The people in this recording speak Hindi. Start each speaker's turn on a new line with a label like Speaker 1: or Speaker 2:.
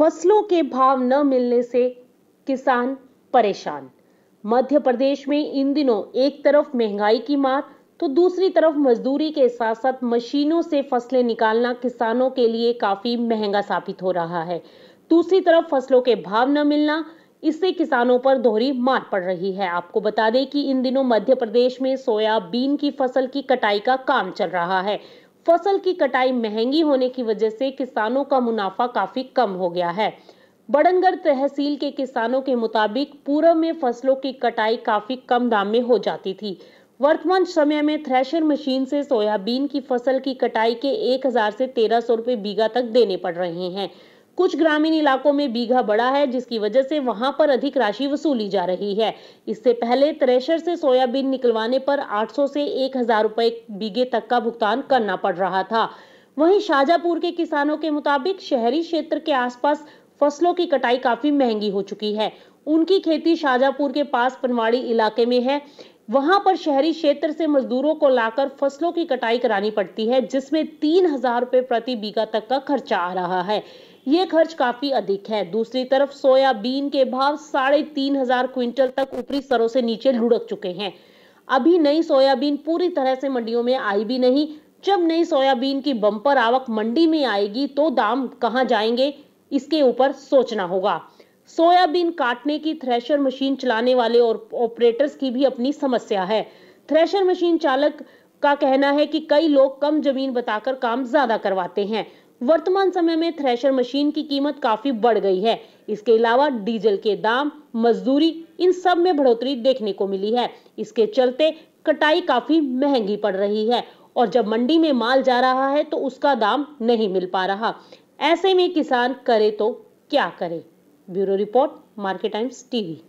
Speaker 1: फसलों के भाव न मिलने से किसान परेशान मध्य प्रदेश में इन दिनों एक तरफ महंगाई की मार तो दूसरी तरफ मजदूरी के साथ साथ मशीनों से फसलें निकालना किसानों के लिए काफी महंगा साबित हो रहा है दूसरी तरफ फसलों के भाव न मिलना इससे किसानों पर दोहरी मार पड़ रही है आपको बता दें कि इन दिनों मध्य प्रदेश में सोयाबीन की फसल की कटाई का काम चल रहा है फसल की कटाई महंगी होने की वजह से किसानों का मुनाफा काफी कम हो गया है बड़नगढ़ तहसील के किसानों के मुताबिक पूर्व में फसलों की कटाई काफी कम दाम में हो जाती थी वर्तमान समय में थ्रेशर मशीन से सोयाबीन की फसल की कटाई के 1000 से 1300 रुपए बीघा तक देने पड़ रहे हैं कुछ ग्रामीण इलाकों में बीघा बड़ा है जिसकी वजह से वहां पर अधिक राशि वसूली जा रही है इससे पहले त्रेशर से सोयाबीन निकलवाने पर 800 से 1000 रुपए बीघे तक का भुगतान करना पड़ रहा था वहीं शाजापुर के किसानों के मुताबिक शहरी क्षेत्र के आसपास फसलों की कटाई काफी महंगी हो चुकी है उनकी खेती शाजापुर के पास पनवाड़ी इलाके में है वहां पर शहरी क्षेत्र से मजदूरों को लाकर फसलों की कटाई करानी पड़ती है जिसमें तीन हजार रुपए प्रति बीघा तक का खर्चा आ रहा है ये खर्च काफी अधिक है दूसरी तरफ सोयाबीन के भाव साढ़े तीन हजार क्विंटल तक ऊपरी सरों से नीचे लुढ़क चुके हैं अभी नई सोयाबीन पूरी तरह से मंडियों में आई भी नहीं जब नई सोयाबीन की बम्पर आवक मंडी में आएगी तो दाम कहाँ जाएंगे इसके ऊपर सोचना होगा सोयाबीन काटने की थ्रेशर मशीन चलाने वाले और ऑपरेटर्स की भी अपनी समस्या है थ्रेशर मशीन चालक का कहना है कि कई लोग कम जमीन बताकर काम ज्यादा करवाते हैं वर्तमान समय में थ्रेशर मशीन की कीमत काफी बढ़ गई है इसके अलावा डीजल के दाम मजदूरी इन सब में बढ़ोतरी देखने को मिली है इसके चलते कटाई काफी महंगी पड़ रही है और जब मंडी में माल जा रहा है तो उसका दाम नहीं मिल पा रहा ऐसे में किसान करे तो क्या करे bureau report Market Times TV